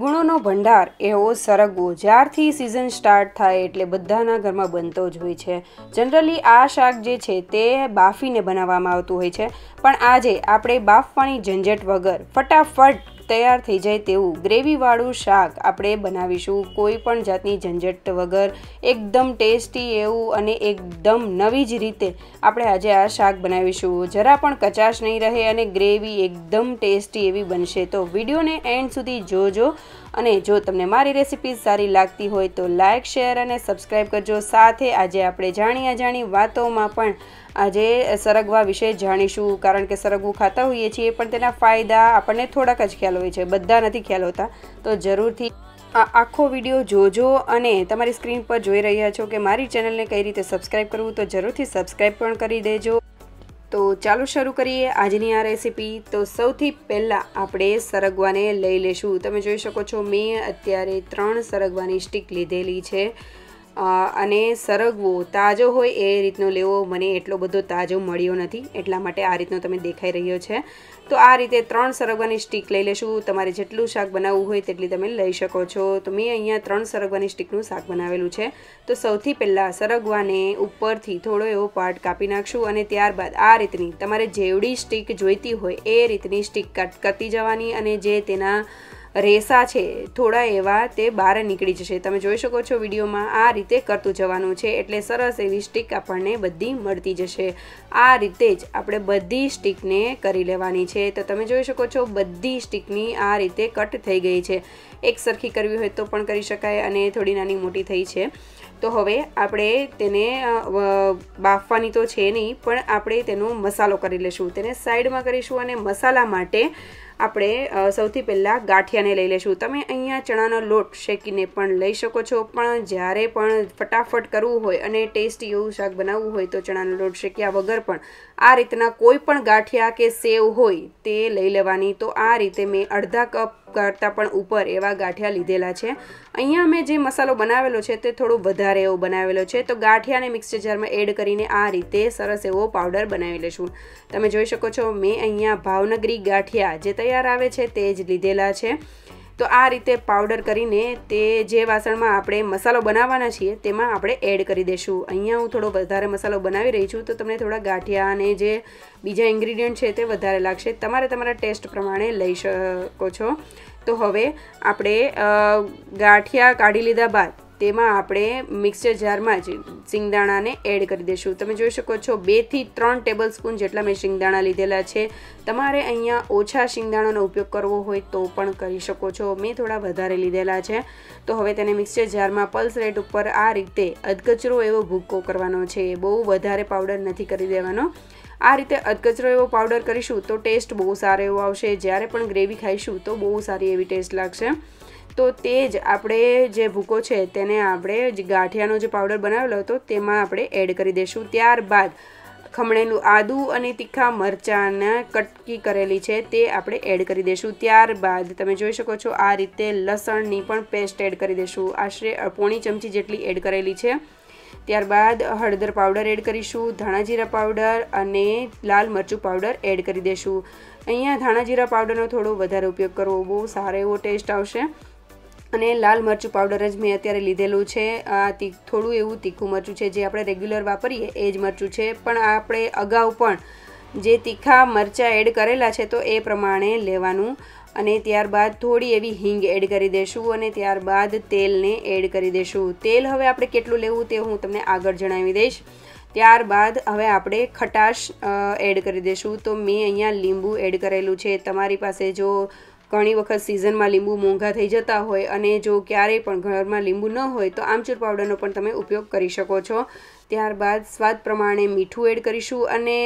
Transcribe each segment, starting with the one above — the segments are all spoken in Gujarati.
ગુણોનો ભંડાર એવો સરગવો જ્યારથી સિઝન સ્ટાર્ટ થાય એટલે બધાના ઘરમાં બનતો જ હોય છે જનરલી આ શાક જે છે તે બાફીને બનાવવામાં આવતું હોય છે પણ આજે આપણે બાફવાની ઝંઝટ વગર ફટાફટ તૈયાર થઈ જાય તેવું ગ્રેવીવાળું શાક આપણે બનાવીશું કોઈ પણ જાતની ઝંઝટ વગર એકદમ ટેસ્ટી એવું અને એકદમ નવી જ રીતે આપણે આજે આ શાક બનાવીશું જરા પણ કચાશ નહીં રહે અને ગ્રેવી એકદમ ટેસ્ટી એવી બનશે તો વિડીયોને એન્ડ સુધી જોજો અને જો તમને મારી રેસિપી સારી લાગતી હોય તો લાઇક શેર અને સબસ્ક્રાઈબ કરજો સાથે આજે આપણે જાણી અજાણી વાતોમાં પણ આજે સરગવા વિશે જાણીશું કારણ કે સરગવું ખાતા હોઈએ છીએ પણ તેના ફાયદા આપણને થોડાક જ ખ્યાલ હોય છે બધા નથી ખ્યાલ હોતા તો જરૂરથી આખો વિડીયો જોજો અને તમારી સ્ક્રીન પર જોઈ રહ્યા છો કે મારી ચેનલને કઈ રીતે સબસ્ક્રાઈબ કરવું તો જરૂરથી સબસ્ક્રાઈબ પણ કરી દેજો તો ચાલુ શરૂ કરીએ આજની આ રેસીપી તો સૌથી પહેલાં આપણે સરગવાને લઈ લેશું તમે જોઈ શકો છો મેં અત્યારે ત્રણ સરગવાની સ્ટીક લીધેલી છે અને સરગવો તાજો હોય એ રીતનો લેવો મને એટલો બધો તાજો મળ્યો નથી એટલા માટે આ રીતનો તમે દેખાઈ રહ્યો છે તો આ રીતે ત્રણ સરગવાની સ્ટીક લઈ લેશું તમારે જેટલું શાક બનાવવું હોય તેટલી તમે લઈ શકો છો તો મેં અહીંયા ત્રણ સરગવાની સ્ટીકનું શાક બનાવેલું છે તો સૌથી પહેલાં સરગવાને ઉપરથી થોડો એવો પાર્ટ કાપી નાખશું અને ત્યારબાદ આ રીતની તમારે જેવડી સ્ટીક જોઈતી હોય એ રીતની સ્ટીક કટ કરતી જવાની અને જે તેના રેસા છે થોડા એવા તે બહાર નીકળી જશે તમે જોઈ શકો છો વિડીયોમાં આ રીતે કરતું જવાનું છે એટલે સરસ એવી સ્ટીક આપણને બધી મળતી જશે આ રીતે જ આપણે બધી સ્ટીકને કરી લેવાની છે તો તમે જોઈ શકો છો બધી સ્ટીકની આ રીતે કટ થઈ ગઈ છે એક સરખી કરવી હોય તો પણ કરી શકાય અને થોડી નાની મોટી થઈ છે તો હવે આપણે તેને બાફવાની તો છે નહીં પણ આપણે તેનો મસાલો કરી લેશું તેને સાઈડમાં કરીશું અને મસાલા માટે આપણે સૌથી પહેલાં ગાંઠિયાને લઈ લઈશું તમે અહીંયા ચણાનો લોટ શેકીને પણ લઈ શકો છો પણ જ્યારે પણ ફટાફટ કરવું હોય અને ટેસ્ટી એવું શાક બનાવવું હોય તો ચણાનો લોટ શેક્યા વગર પણ આ રીતના કોઈ પણ ગાંઠિયા કે સેવ હોય તે લઈ લેવાની તો આ રીતે મેં અડધા કપ કરતાં પણ ઉપર એવા ગાંઠિયા લીધેલા છે અહીંયા મેં જે મસાલો બનાવેલો છે તે થોડો વધારે એવો બનાવેલો છે તો ગાંઠિયાને મિક્સર જારમાં એડ કરીને આ રીતે સરસ એવો પાવડર બનાવી લઈશું તમે જોઈ શકો છો મેં અહીંયા ભાવનગરી ગાંઠિયા જે તૈયાર તૈયાર આવે છે તે જ લીધેલા છે તો આ રીતે પાવડર કરીને તે જે વાસણમાં આપણે મસાલો બનાવવાના છીએ તેમાં આપણે એડ કરી દઈશું અહીંયા હું થોડો વધારે મસાલો બનાવી રહી છું તો તમને થોડા ગાંઠિયા અને જે બીજા ઇન્ગ્રીડિયન્ટ છે તે વધારે લાગશે તમારે તમારા ટેસ્ટ પ્રમાણે લઈ શકો છો તો હવે આપણે ગાંઠિયા કાઢી લીધા બાદ તેમાં આપણે મિક્સર જારમાં જ શિંગદાણાને એડ કરી દઈશું તમે જોઈ શકો છો બેથી ત્રણ ટેબલ સ્પૂન જેટલા મેં શિંગદાણા લીધેલા છે તમારે અહીંયા ઓછા શિંગદાણાનો ઉપયોગ કરવો હોય તો પણ કરી શકો છો મેં થોડા વધારે લીધેલા છે તો હવે તેને મિક્સર જારમાં પલ્સ રેટ ઉપર આ રીતે અધકચરો એવો ભૂક્કો કરવાનો છે બહુ વધારે પાવડર નથી કરી દેવાનો આ રીતે અધકચરો એવો પાવડર કરીશું તો ટેસ્ટ બહુ સારો એવો આવશે જ્યારે પણ ગ્રેવી ખાઈશું તો બહુ સારી એવી ટેસ્ટ લાગશે તો તે જ આપણે જે ભૂકો છે તેને આપણે ગાંઠિયાનો જે પાવડર બનાવેલો હતો તેમાં આપણે એડ કરી દઈશું ત્યારબાદ ખમણેલું આદું અને તીખા મરચાંના કટકી કરેલી છે તે આપણે એડ કરી દઈશું ત્યારબાદ તમે જોઈ શકો છો આ રીતે લસણની પણ પેસ્ટ એડ કરી દઈશું આશરે પોણી ચમચી જેટલી એડ કરેલી છે ત્યારબાદ હળદર પાવડર એડ કરીશું ધાણા જીરા પાવડર અને લાલ મરચું પાવડર એડ કરી દઈશું અહીંયા ધાણા જીરા પાવડરનો થોડો વધારે ઉપયોગ કરવો બહુ સારો એવો ટેસ્ટ આવશે અને લાલ મરચું પાવડર જ મેં અત્યારે લીધેલું છે આ થોડું એવું તીખું મરચું છે જે આપણે રેગ્યુલર વાપરીએ એ જ મરચું છે પણ આપણે અગાઉ પણ જે તીખા મરચાં એડ કરેલા છે તો એ પ્રમાણે લેવાનું અને ત્યારબાદ થોડી એવી હિંગ એડ કરી દેશું અને ત્યારબાદ તેલને એડ કરી દેશું તેલ હવે આપણે કેટલું લેવું તે હું તમને આગળ જણાવી દઈશ ત્યારબાદ હવે આપણે ખટાશ એડ કરી દઈશું તો મેં અહીંયા લીંબુ એડ કરેલું છે તમારી પાસે જો ઘણી વખત સિઝનમાં લીંબુ મોંઘા થઈ જતા હોય અને જો ક્યારેય પણ ઘરમાં લીંબુ ન હોય તો આમચૂર પાવડરનો પણ તમે ઉપયોગ કરી શકો છો ત્યારબાદ સ્વાદ પ્રમાણે મીઠું એડ કરીશું અને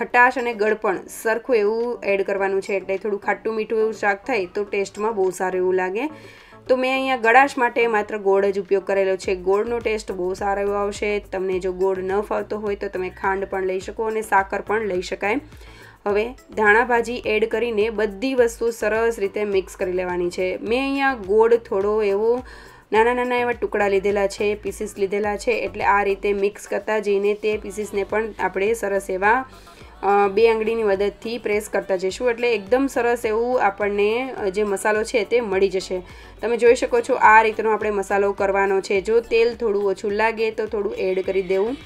ખટાશ અને ગળપણ સરખું એવું એડ કરવાનું છે એટલે થોડું ખાટું મીઠું એવું શાક થાય તો ટેસ્ટમાં બહુ સારું એવું લાગે તો મેં અહીંયા ગળાશ માટે માત્ર ગોળ જ ઉપયોગ કરેલો છે ગોળનો ટેસ્ટ બહુ સારો એવો આવશે તમને જો ગોળ ન ફાવતો હોય તો તમે ખાંડ પણ લઈ શકો અને સાકર પણ લઈ શકાય હવે ધાણાભાજી એડ કરીને બધી વસ્તુ સરસ રીતે મિક્સ કરી લેવાની છે મેં અહીંયા ગોળ થોડો એવો નાના નાના એવા ટુકડા લીધેલા છે પીસીસ લીધેલા છે એટલે આ રીતે મિક્સ કરતા જઈને તે પીસીસને પણ આપણે સરસ એવા બે આંગળીની મદદથી પ્રેસ કરતા જઈશું એટલે એકદમ સરસ એવું આપણને જે મસાલો છે તે મળી જશે તમે જોઈ શકો છો આ રીતનો આપણે મસાલો કરવાનો છે જો તેલ થોડું ઓછું લાગે તો થોડું એડ કરી દેવું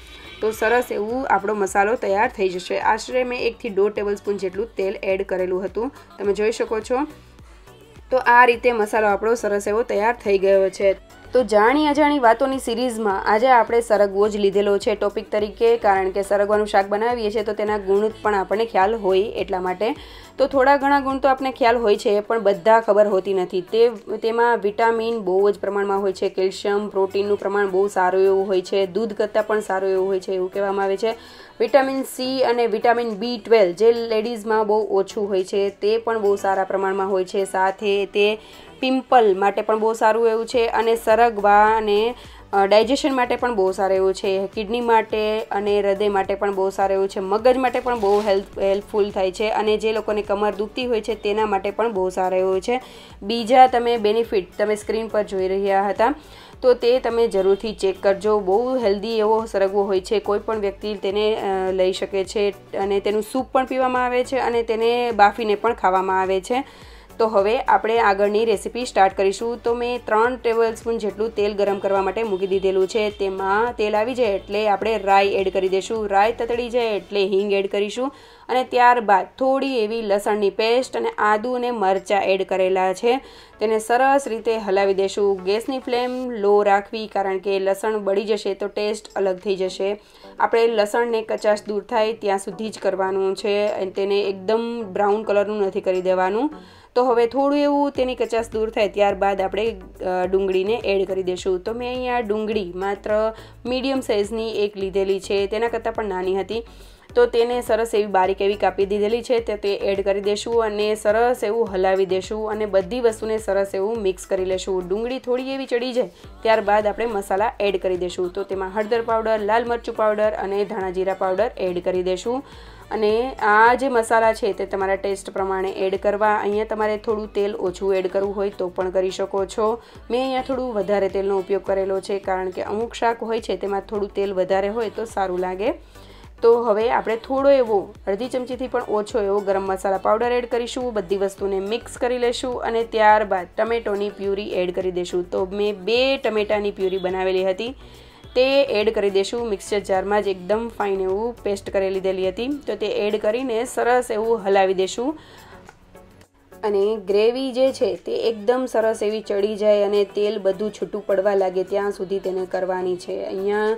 તો સરસ એવું આપણો મસાલો તૈયાર થઈ જશે આશરે મેં એકથી દોઢ સ્પૂન જેટલું તેલ એડ કરેલું હતું તમે જોઈ શકો છો તો આ રીતે મસાલો આપણો સરસ એવો તૈયાર થઈ ગયો છે તો જાણી અજાણી વાતોની સિરીઝમાં આજે આપણે સરગવો જ લીધેલો છે ટોપિક તરીકે કારણ કે સરગવાનું શાક બનાવીએ છીએ તો તેના ગુણ પણ આપણને ખ્યાલ હોય એટલા માટે તો થોડા ઘણા ગુણ તો આપણને ખ્યાલ હોય છે પણ બધા ખબર હોતી નથી તે તેમાં વિટામિન બહુ જ પ્રમાણમાં હોય છે કેલ્શિયમ પ્રોટીનનું પ્રમાણ બહુ સારું એવું હોય છે દૂધ કરતાં પણ સારું એવું હોય છે એવું કહેવામાં આવે છે વિટામિન સી અને વિટામિન બી ટ્વેલ્વ જે લેડીઝમાં બહુ ઓછું હોય છે તે પણ બહુ સારા પ્રમાણમાં હોય છે સાથે તે પિમ્પલ માટે પણ બહુ સારું એવું છે અને સરગવા અને ડાયજેશન માટે પણ બહુ સારું એવું છે કિડની માટે અને હૃદય માટે પણ બહુ સારું એવું છે મગજ માટે પણ બહુ હેલ્પ હેલ્પફુલ થાય છે અને જે લોકોને કમર દુખતી હોય છે તેના માટે પણ બહુ સારું એવું છે બીજા તમે બેનિફિટ તમે સ્ક્રીન પર જોઈ રહ્યા હતા તો તે તમે જરૂરથી ચેક કરજો બહુ હેલ્ધી એવો સરગવો હોય છે કોઈ પણ વ્યક્તિ તેને લઈ શકે છે અને તેનું સૂપ પણ પીવામાં આવે છે અને તેને બાફીને પણ ખાવામાં આવે છે તો હવે આપણે આગળની રેસીપી સ્ટાર્ટ કરીશું તો મેં ત્રણ ટેબલ સ્પૂન જેટલું તેલ ગરમ કરવા માટે મૂકી દીધેલું છે તેમાં તેલ આવી જાય એટલે આપણે રાઈ એડ કરી દઈશું રાઈ તતડી જાય એટલે હિંગ એડ કરીશું અને ત્યારબાદ થોડી એવી લસણની પેસ્ટ અને આદુ અને મરચાં એડ કરેલા છે તેને સરસ રીતે હલાવી દઈશું ગેસની ફ્લેમ લો રાખવી કારણ કે લસણ બળી જશે તો ટેસ્ટ અલગ થઈ જશે આપણે લસણને કચાશ દૂર થાય ત્યાં સુધી જ કરવાનું છે અને તેને એકદમ બ્રાઉન કલરનું નથી કરી દેવાનું તો હવે થોડું એવું તેની કચાશ દૂર થાય ત્યારબાદ આપણે ડુંગળીને એડ કરી દઈશું તો મેં અહીંયા ડુંગળી માત્ર મીડિયમ સાઇઝની એક લીધેલી છે તેના કરતાં પણ નાની હતી તો તેને સરસ એવી બારીક એવી કાપી દીધેલી છે તે તે એડ કરી દેશું અને સરસ એવું હલાવી દેશું અને બધી વસ્તુને સરસ એવું મિક્સ કરી લેશું ડુંગળી થોડી એવી ચડી જાય ત્યારબાદ આપણે મસાલા એડ કરી દેશું તો તેમાં હળદર પાવડર લાલ મરચું પાવડર અને ધાણા જીરા પાવડર એડ કરી દેશું અને આ જે મસાલા છે તે તમારા ટેસ્ટ પ્રમાણે એડ કરવા અહીંયા તમારે થોડું તેલ ઓછું એડ કરવું હોય તો પણ કરી શકો છો મેં અહીંયા થોડું વધારે તેલનો ઉપયોગ કરેલો છે કારણ કે અમુક શાક હોય છે તેમાં થોડું તેલ વધારે હોય તો સારું લાગે તો હવે આપણે થોડો એવો અડધી ચમચીથી પણ ઓછો એવો ગરમ મસાલા પાવડર એડ કરીશું બધી વસ્તુને મિક્સ કરી લેશું અને ત્યારબાદ ટમેટોની પ્યુરી એડ કરી દેશું તો મેં બે ટમેટાની પ્યુરી બનાવેલી હતી તે એડ કરી દેશું મિક્સર જારમાં જ એકદમ ફાઇન એવું પેસ્ટ કરી લીધેલી હતી તો તે એડ કરીને સરસ એવું હલાવી દેશું અને ગ્રેવી જે છે તે એકદમ સરસ એવી ચડી જાય અને તેલ બધું છૂટું પડવા લાગે ત્યાં સુધી તેને કરવાની છે અહીંયા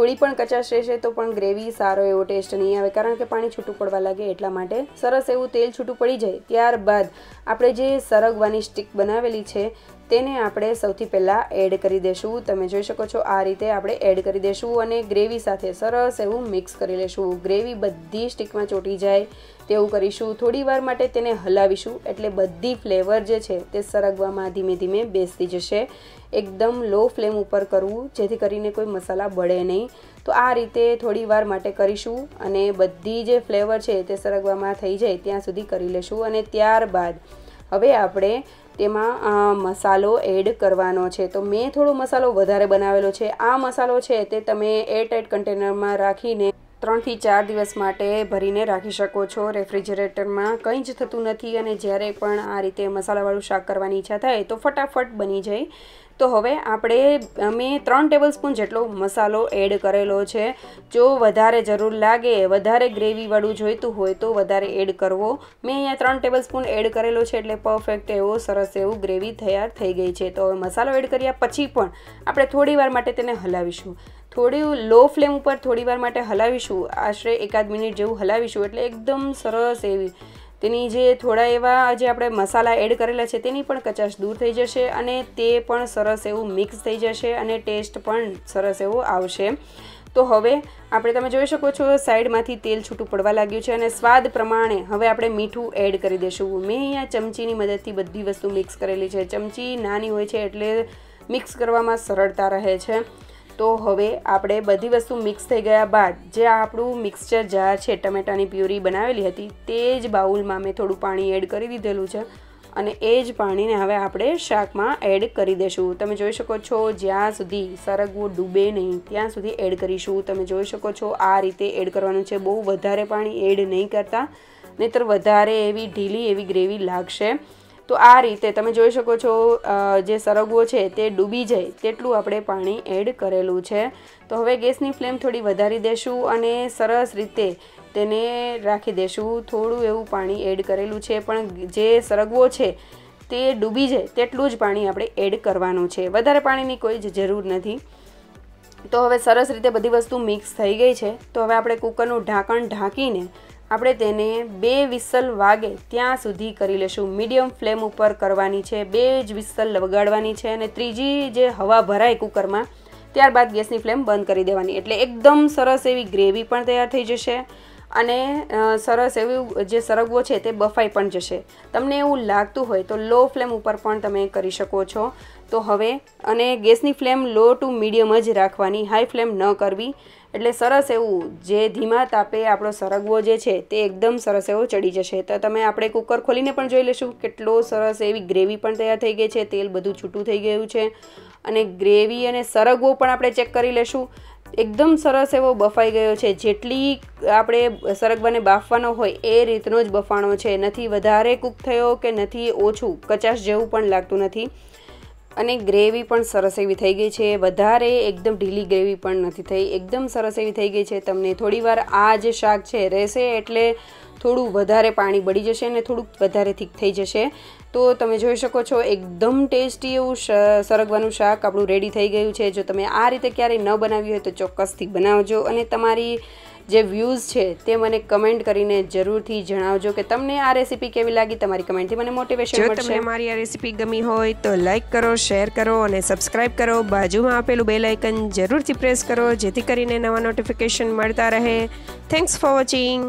થોડી પણ કચાશ રહેશે તો પણ ગ્રેવી સારો એવો ટેસ્ટ નહીં આવે કારણ કે પાણી છૂટું પડવા લાગે એટલા માટે સરસ એવું તેલ છૂટું પડી જાય ત્યારબાદ આપણે જે સરગવાની સ્ટીક બનાવેલી છે તેને આપણે સૌથી પહેલાં એડ કરી દેશું તમે જોઈ શકો છો આ રીતે આપણે એડ કરી દેશું અને ગ્રેવી સાથે સરસ એવું મિક્સ કરી લેશું ગ્રેવી બધી સ્ટીકમાં ચોંટી જાય તેવું કરીશું થોડીવાર માટે તેને હલાવીશું એટલે બધી ફ્લેવર જે છે તે સરગવામાં ધીમે ધીમે બેસતી જશે એકદમ લો ફ્લેમ ઉપર કરવું જેથી કરીને કોઈ મસાલા બળે નહીં તો આ રીતે થોડીવાર માટે કરીશું અને બધી જે ફ્લેવર છે તે સરગવામાં થઈ જાય ત્યાં સુધી કરી લેશું અને ત્યારબાદ હવે આપણે તેમાં મસાલો એડ કરવાનો છે તો મેં થોડો મસાલો વધારે બનાવેલો છે આ મસાલો છે તે તમે એરટાઈટ કન્ટેનરમાં રાખીને ત્રણથી ચાર દિવસ માટે ભરીને રાખી શકો છો રેફ્રિજરેટરમાં કંઈ જ થતું નથી અને જ્યારે પણ આ રીતે મસાલાવાળું શાક કરવાની ઈચ્છા થાય તો ફટાફટ બની જાય તો હવે આપણે મેં ત્રણ ટેબલ સ્પૂન જેટલો મસાલો એડ કરેલો છે જો વધારે જરૂર લાગે વધારે ગ્રેવીવાળું જોઈતું હોય તો વધારે એડ કરવો મેં અહીંયા ત્રણ ટેબલ સ્પૂન એડ કરેલો છે એટલે પરફેક્ટ એવો સરસ એવું ગ્રેવી તૈયાર થઈ ગઈ છે તો હવે મસાલો એડ કર્યા પછી પણ આપણે થોડીવાર માટે તેને હલાવીશું થોડું લો ફ્લેમ ઉપર થોડીવાર માટે હલાવીશું આશરે એકાદ મિનિટ જેવું હલાવીશું એટલે એકદમ સરસ એવી તેની જે થોડા એવા જે આપણે મસાલા એડ કરેલા છે તેની પણ કચાશ દૂર થઈ જશે અને તે પણ સરસ એવું મિક્સ થઈ જશે અને ટેસ્ટ પણ સરસ એવો આવશે તો હવે આપણે તમે જોઈ શકો છો સાઈડમાંથી તેલ છૂટું પડવા લાગ્યું છે અને સ્વાદ પ્રમાણે હવે આપણે મીઠું એડ કરી દઈશું મેં અહીંયા ચમચીની મદદથી બધી વસ્તુ મિક્સ કરેલી છે ચમચી નાની હોય છે એટલે મિક્સ કરવામાં સરળતા રહે છે તો હવે આપણે બધી વસ્તુ મિક્સ થઈ ગયા બાદ જે આપણું મિક્સચર જાર છે ટમેટાની પ્યુરી બનાવેલી હતી તે જ બાઉલમાં મેં થોડું પાણી એડ કરી દીધેલું છે અને એ જ પાણીને હવે આપણે શાકમાં એડ કરી દેશું તમે જોઈ શકો છો જ્યાં સુધી સરગવું ડૂબે નહીં ત્યાં સુધી એડ કરીશું તમે જોઈ શકો છો આ રીતે એડ કરવાનું છે બહુ વધારે પાણી એડ નહીં કરતા નહીતર વધારે એવી ઢીલી એવી ગ્રેવી લાગશે તો આ રીતે તમે જોઈ શકો છો જે સરગવો છે તે ડૂબી જાય તેટલું આપણે પાણી એડ કરેલું છે તો હવે ગેસની ફ્લેમ થોડી વધારી દેશું અને સરસ રીતે તેને રાખી દેશું થોડું એવું પાણી એડ કરેલું છે પણ જે સરગવો છે તે ડૂબી જાય તેટલું જ પાણી આપણે એડ કરવાનું છે વધારે પાણીની કોઈ જ જરૂર નથી તો હવે સરસ રીતે બધી વસ્તુ મિક્સ થઈ ગઈ છે તો હવે આપણે કુકરનું ઢાંકણ ઢાંકીને આપણે તેને બે વિસલ વાગે ત્યાં સુધી કરી લેશું મીડિયમ ફ્લેમ ઉપર કરવાની છે બે જ વિસલ વગાડવાની છે અને ત્રીજી જે હવા ભરાય કુકરમાં ત્યારબાદ ગેસની ફ્લેમ બંધ કરી દેવાની એટલે એકદમ સરસ એવી ગ્રેવી પણ તૈયાર થઈ જશે અને સરસ એવું જે સરગવો છે તે બફાઈ પણ જશે તમને એવું લાગતું હોય તો લો ફ્લેમ ઉપર પણ તમે કરી શકો છો તો હવે અને ગેસની ફ્લેમ લો ટુ મીડિયમ જ રાખવાની હાઈ ફ્લેમ ન કરવી એટલે સરસ એવું જે ધીમા તાપે આપણો સરગવો જે છે તે એકદમ સરસ એવો ચડી જશે તો તમે આપણે કુકર ખોલીને પણ જોઈ લેશું કેટલો સરસ એવી ગ્રેવી પણ તૈયાર થઈ ગઈ છે તેલ બધું છૂટું થઈ ગયું છે અને ગ્રેવી અને સરગવો પણ આપણે ચેક કરી લેશું એકદમ સરસ એવો બફાઈ ગયો છે જેટલી આપણે સરગવાને બાફવાનો હોય એ રીતનો જ બફાણો છે નથી વધારે કૂક થયો કે નથી ઓછું કચાશ જેવું પણ લાગતું નથી અને ગ્રેવી પણ સરસ એવી થઈ ગઈ છે વધારે એકદમ ઢીલી ગ્રેવી પણ નથી થઈ એકદમ સરસ એવી થઈ ગઈ છે તમને થોડીવાર આ જે શાક છે રહેશે એટલે થોડું વધારે પાણી બળી જશે અને થોડુંક વધારે થીક થઈ જશે તો તમે જોઈ શકો છો એકદમ ટેસ્ટી એવું સરગવાનું શાક આપણું રેડી થઈ ગયું છે જો તમે આ રીતે ક્યારેય ન બનાવ્યું હોય તો ચોક્કસથી બનાવજો અને તમારી જે વ્યૂઝ છે તે મને કમેન્ટ કરીને જરૂરથી જણાવજો કે તમને આ રેસીપી કેવી લાગી તમારી કમેન્ટથી મને મોટિવેશન જો તમને મારી આ રેસીપી ગમી હોય તો લાઇક કરો શેર કરો અને સબસ્ક્રાઇબ કરો બાજુમાં આપેલું બેલ આઇકન જરૂરથી પ્રેસ કરો જેથી કરીને નવા નોટિફિકેશન મળતા રહે થેન્ક્સ ફોર વોચિંગ